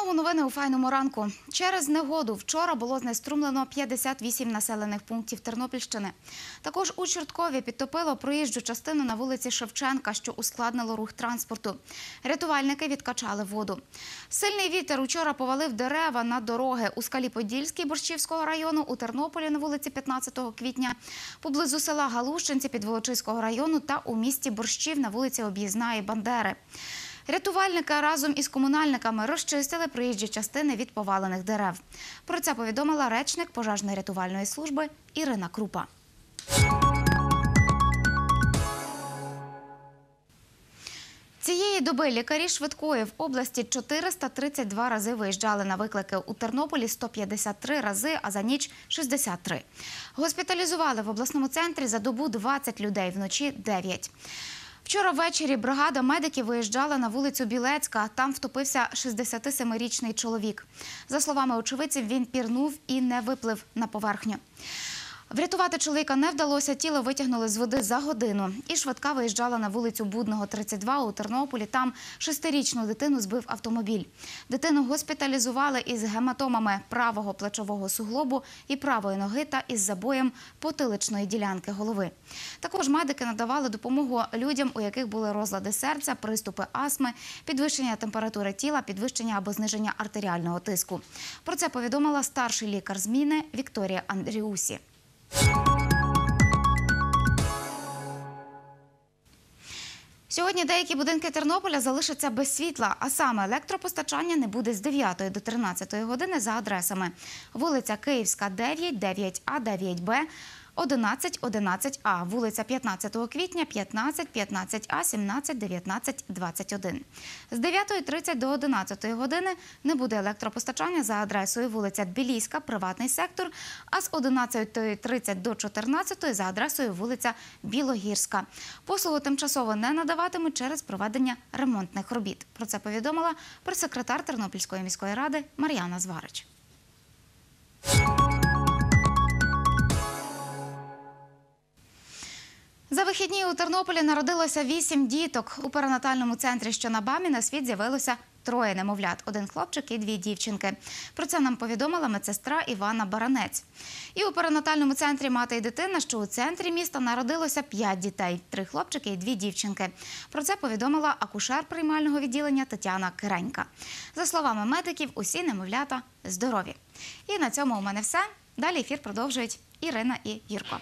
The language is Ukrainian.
Знову новини у файному ранку. Через негоду вчора було знеструмлено 58 населених пунктів Тернопільщини. Також у Чорткові підтопило проїжджу частину на вулиці Шевченка, що ускладнило рух транспорту. Рятувальники відкачали воду. Сильний вітер учора повалив дерева на дороги у скалі Подільській Борщівського району у Тернополі на вулиці 15 квітня, поблизу села Галущенці Волочиського району та у місті Борщів на вулиці Об'їзна і Бандери. Рятувальники разом із комунальниками розчистили проїжджі частини від повалених дерев. Про це повідомила речник пожежно-рятувальної служби Ірина Крупа. Цієї доби лікарі швидкої в області 432 рази виїжджали на виклики у Тернополі 153 рази, а за ніч 63. Госпіталізували в обласному центрі за добу 20 людей, вночі 9. Вчора ввечері бригада медиків виїжджала на вулицю Білецька. Там втопився 67-річний чоловік. За словами очевидців, він пірнув і не виплив на поверхню. Врятувати чоловіка не вдалося, тіло витягнули з води за годину. І швидка виїжджала на вулицю Будного, 32 у Тернополі. Там шестирічну дитину збив автомобіль. Дитину госпіталізували із гематомами правого плечового суглобу і правої ноги та із забоєм потиличної ділянки голови. Також медики надавали допомогу людям, у яких були розлади серця, приступи астми, підвищення температури тіла, підвищення або зниження артеріального тиску. Про це повідомила старший лікар зміни Вікторія Андріусі. Сьогодні деякі будинки Тернополя залишаться без світла, а саме електропостачання не буде з 9 до 13 години за адресами: вулиця Київська, 9, 9А, 9Б. 1111А, вулиця 15 квітня, 15, 15А, 17, 19, 21. З 9.30 до 11 години не буде електропостачання за адресою вулиця Тбілійська, приватний сектор, а з 11.30 до 14 за адресою вулиця Білогірська. Послугу тимчасово не надаватимуть через проведення ремонтних робіт. Про це повідомила прес-секретар Тернопільської міської ради Мар'яна Зварич. За вихідні у Тернополі народилося вісім діток. У перинатальному центрі, що на Бамі, на світ з'явилося троє немовлят один хлопчик і дві дівчинки. Про це нам повідомила медсестра Івана Баранець. І у перинатальному центрі мати і дитина, що у центрі міста народилося п'ять дітей три хлопчики і дві дівчинки. Про це повідомила акушер приймального відділення Тетяна Киренька. За словами медиків, усі немовлята здорові. І на цьому у мене все. Далі ефір продовжують Ірина і Юрко.